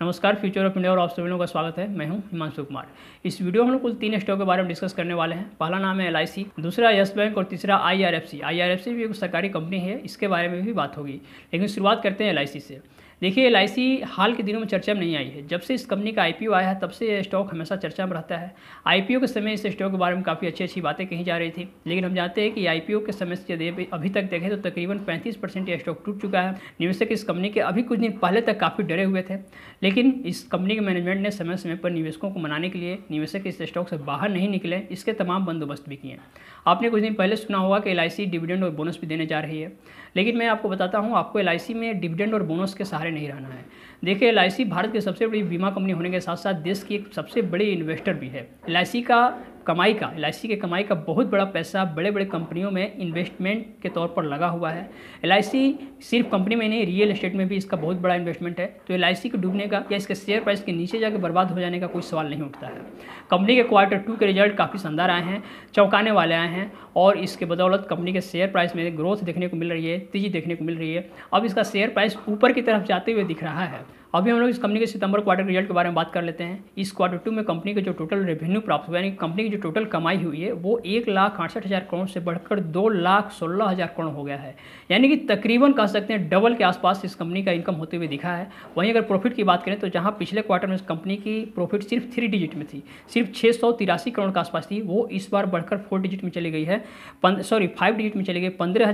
नमस्कार future of India और आप सभी लोगों का स्वागत है मैं हूं हिमांशु कुमार इस वीडियो में हम लोग कुल तीन स्टॉक के बारे में डिस्कस करने वाले हैं पहला नाम है एल दूसरा यस बैंक और तीसरा आई आईआरएफसी भी एक सरकारी कंपनी है इसके बारे में भी बात होगी लेकिन शुरुआत करते हैं एल से देखिए एल हाल के दिनों में चर्चा में नहीं आई है जब से इस कंपनी का आई आया है तब से यह स्टॉक हमेशा चर्चा में रहता है आई के समय इस स्टॉक के बारे में काफ़ी अच्छी अच्छी बातें कही जा रही थी लेकिन हम जानते हैं कि आई के समय से यदि अभी तक देखें तो तकरीबन पैंतीस परसेंट यह स्टॉक टूट चुका है निवेशक इस कंपनी के अभी कुछ दिन पहले तक काफ़ी डरे हुए थे लेकिन इस कंपनी के मैनेजमेंट ने समय समय पर निवेशकों को मनाने के लिए निवेशक इस स्टॉक से बाहर नहीं निकले इसके तमाम बंदोबस्त भी किए आपने कुछ दिन पहले सुना होगा कि एल डिविडेंड और बोनस भी देने जा रही है लेकिन मैं आपको बताता हूँ आपको एल में डिविडेंड और बोनस के सहारे सहारे नहीं रहना है देखिए एल भारत की सबसे बड़ी बीमा कंपनी होने के साथ साथ देश की एक सबसे बड़ी इन्वेस्टर भी है एल का कमाई का एल के कमाई का बहुत बड़ा पैसा बड़े बड़े कंपनियों में इन्वेस्टमेंट के तौर पर लगा हुआ है एल सिर्फ कंपनी में नहीं रियल इस्टेट में भी इसका बहुत बड़ा इन्वेस्टमेंट है तो एल के डूबने का या इसके शेयर प्राइस के नीचे जाकर बर्बाद हो जाने का कोई सवाल नहीं उठता है कंपनी के क्वार्टर टू के रिजल्ट काफ़ी शानदार आए हैं चौंकाने वाले आए हैं और इसके बदौलत कंपनी के शेयर प्राइस में ग्रोथ देखने को मिल रही है तेज़ी देखने को मिल रही है अब इसका शेयर प्राइस ऊपर की तरफ जाते हुए दिख रहा है अभी हम लोग इस कंपनी के सितंबर क्वार्टर रिजल्ट के बारे में बात कर लेते हैं इस क्वार्टर टू में कंपनी के जो टोटल रेवेन्यू प्राप्त हुआ यानी कंपनी की जो टोटल कमाई हुई है वो एक लाख अड़सठ हज़ार करोड़ से बढ़कर दो लाख सोलह हज़ार करोड़ हो गया है यानी कि तकरीबन कह सकते हैं डबल के आसपास इस कंपनी का इनकम होते हुए दिखा है वहीं अगर प्रॉफिट की बात करें तो जहाँ पिछले क्वार्टर में इस कंपनी की प्रॉफिट सिर्फ थ्री डिजिट में थी सिर्फ छः करोड़ के आसपास थी वो इस बार बढ़कर फोर डिजिट में चली गई है सॉरी फाइव डिजिट में चली गई पंद्रह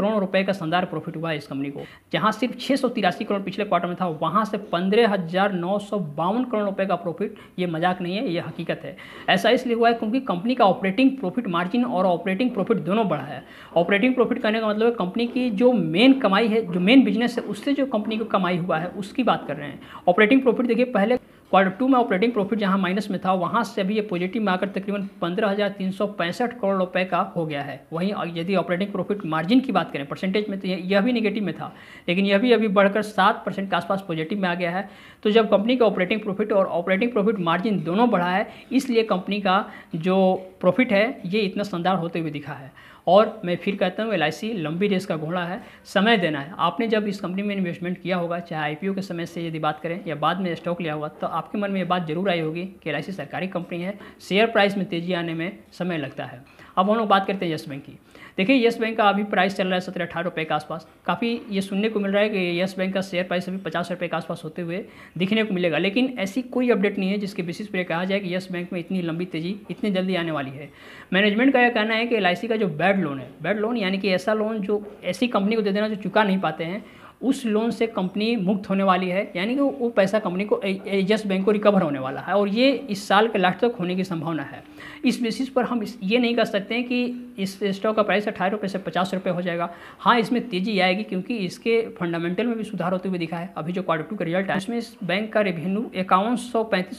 करोड़ रुपये का शानदार प्रॉफिट हुआ है इस कंपनी को जहाँ सिर्फ छः करोड़ पिछले क्वार्टर में था वहाँ से पंद्रह हज़ार नौ सौ बावन करोड़ रुपये का प्रॉफिट ये मजाक नहीं है ये हकीकत है ऐसा इसलिए हुआ है क्योंकि कंपनी का ऑपरेटिंग प्रॉफिट मार्जिन और ऑपरेटिंग प्रॉफिट दोनों बढ़ा है ऑपरेटिंग प्रॉफिट कहने का मतलब है कंपनी की जो मेन कमाई है जो मेन बिजनेस है उससे जो कंपनी को कमाई हुआ है उसकी बात कर रहे हैं ऑपरेटिंग प्रॉफिट देखिए पहले क्वार्टर टू में ऑपरेटिंग प्रॉफिट जहां माइनस में था वहां से भी ये पॉजिटिव में आकर तकरीबन पंद्रह करोड़ रुपए का हो गया है वहीं यदि ऑपरेटिंग प्रॉफिट मार्जिन की बात करें परसेंटेज में तो यह भी निगेटिव में था लेकिन यह भी अभी बढ़कर सात परसेंट के आसपास पॉजिटिव में आ गया है तो जब कंपनी का ऑपरेटिंग प्रॉफिट और ऑपरेटिंग प्रॉफिट मार्जिन दोनों बढ़ा है इसलिए कंपनी का जो प्रॉफिट है ये इतना शानदार होते हुए दिखा है और मैं फिर कहता हूँ एल लंबी रेस का घोड़ा है समय देना है आपने जब इस कंपनी में इन्वेस्टमेंट किया होगा चाहे आई के समय से यदि बात करें या बाद में स्टॉक लिया होगा तो आपके मन में ये बात जरूर आई होगी कि एल सरकारी कंपनी है शेयर प्राइस में तेज़ी आने में समय लगता है अब हम लोग बात करते हैं येस बैंक की देखिए येस बैंक का अभी प्राइस चल रहा है सत्रह अठारह रुपये के आसपास काफ़ी ये सुनने को मिल रहा है कि येस बैंक का शेयर प्राइस अभी पचास रुपये के आसपास होते हुए दिखने को मिलेगा लेकिन ऐसी कोई अपडेट नहीं है जिसके बेसिस पर कहा जाए कि येस बैंक में इतनी लंबी तेज़ी इतनी जल्दी आने वाली है मैनेजमेंट का यह कहना है कि एल का जो बैड लोन है बैड लोन यानी कि ऐसा लोन जो ऐसी कंपनी को दे देना जो चुका नहीं पाते हैं उस लोन से कंपनी मुक्त होने वाली है यानी कि वो पैसा कंपनी को एजस बैंक को रिकवर होने वाला है और ये इस साल के लास्ट तक होने की संभावना है इस बेसिस पर हम ये नहीं कर सकते हैं कि इस स्टॉक का प्राइस अठारह रुपये से पचास रुपये हो जाएगा हाँ इसमें तेज़ी आएगी क्योंकि इसके फंडामेंटल में भी सुधार होते हुए दिखा है अभी जो क्वार्टर टू का रिजल्ट है इसमें इस बैंक का रेवेन्यू इक्यावन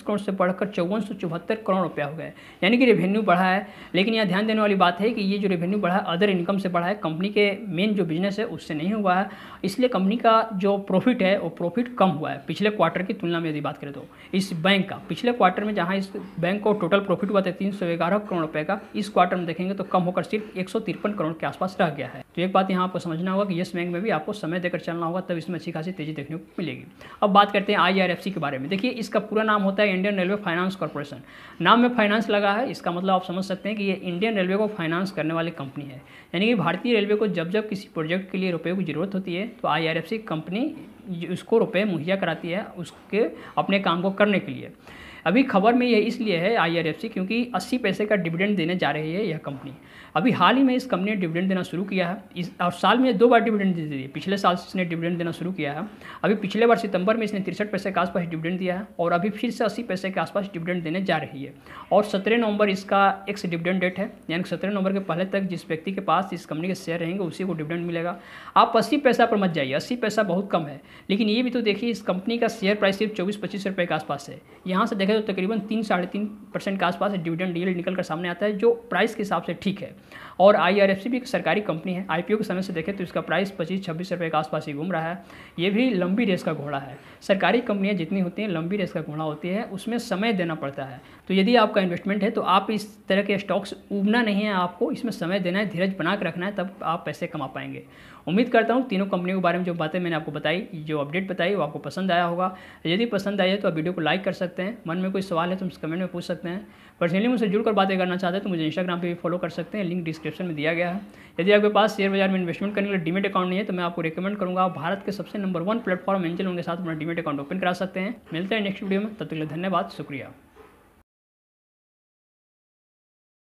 करोड़ से बढ़कर चौवन करोड़ रुपया हो गया है यानी कि रेवेन्यू बढ़ा है लेकिन यहाँ ध्यान देने वाली बात है कि ये जो रेवेन्यू बढ़ा है अदर इनकम से बढ़ा है कंपनी के मेन जो बिजनेस है उससे नहीं हुआ है इसलिए कंपनी कंपनी का जो प्रॉफिट है वो प्रॉफिट कम हुआ है पिछले क्वार्टर की तुलना में यदि बात करें तो इस बैंक का पिछले क्वार्टर में जहां इस बैंक को टोटल प्रॉफिट हुआ था तीन करोड़ रुपए का इस क्वार्टर में देखेंगे तो कम होकर सिर्फ एक करोड़ के आसपास रह गया है तो एक बात यहाँ आपको समझना होगा कि येस बैंक में भी आपको समय देकर चलना होगा तब इसमें अच्छी खासी तेजी देखने को मिलेगी अब बात करते हैं आई के बारे में देखिए इसका पूरा नाम होता है इंडियन रेलवे फाइनेंस कॉरपोरेशन नाम में फाइनेंस लगा है इसका मतलब आप समझ सकते हैं कि ये इंडियन रेलवे को फाइनेंस करने वाली कंपनी है यानी कि भारतीय रेलवे को जब जब किसी प्रोजेक्ट के लिए रुपये की जरूरत होती है तो आई तरफ कंपनी उसको रुपए मुहैया कराती है उसके अपने काम को करने के लिए अभी खबर में ये इसलिए है आईआरएफसी क्योंकि 80 पैसे का डिविडेंड देने जा रही है यह कंपनी अभी हाल ही में इस कंपनी ने डिविडेंड देना शुरू किया है इस और साल में दो बार डिविडेंड दे दी पिछले साल से इसने डिविडेंड देना शुरू किया है अभी पिछले बार सितंबर में इसने तिरसठ पैसे के आसपास डिविडेंड दिया है और अभी फिर से अस्सी पैसे के आसपास डिविडेंड देने जा रही है और सत्रह नवंबर इसका एक्स डिविडेंड डेट है यानी सत्रह नवंबर के पहले तक जिस व्यक्ति के पास इस कंपनी के शेयर रहेंगे उसी को डिविडेंड मिलेगा आप अस्सी पैसा पर मत जाइए अस्सी पैसा बहुत कम है लेकिन ये भी तो देखिए इस कंपनी का शेयर प्राइस सिर्फ चौबीस पच्चीस रुपये के आसपास है यहाँ से देखें तो तकरीबन तीन साढ़े तीन परसेंट के आसपास डिविडेंड डील निकल कर सामने आता है जो प्राइस के हिसाब से ठीक है और आई भी एक सरकारी कंपनी है आई के समय से देखें तो इसका प्राइस पच्चीस छब्बीस रुपये के आसपास ही घूम रहा है ये भी लंबी रेस का घोड़ा है सरकारी कंपनियाँ जितनी होती हैं लंबी रेस का घोड़ा होती है उसमें समय देना पड़ता है तो यदि आपका इन्वेस्टमेंट है तो आप इस तरह के स्टॉक्स उबना नहीं है आपको इसमें समय देना है धीरज बना रखना है तब आप पैसे कमा पाएंगे उम्मीद करता हूँ तीनों कंपनियों के बारे में जो बातें मैंने आपको बताई जो अपडेट बताई वो आपको पसंद आया होगा यदि पसंद आई है तो आप वीडियो को लाइक कर सकते हैं मन में कोई सवाल है तो मुझसे कमेंट में पूछ सकते हैं पर्सनली मुझसे जुड़कर बातें करना चाहते हैं तो मुझे इंस्टाग्राम पर भी फॉलो कर सकते हैं लिंक डिस्क्रिप्शन में दिया गया है यदि आपके पास शेयर बाजार में इन्वेस्टमेंट करने के लिए डीमेट अकाउंट नहीं है तो मैं आपको रिकमेंड करूँगा आप भारत के सबसे नंबर वन प्लेटफॉर्म एंजल उनके साथ अपना डीमेट अकाउंट ओपन करा सकते हैं मिलते हैं नेक्स्ट वीडियो में तब तक धन्यवाद शुक्रिया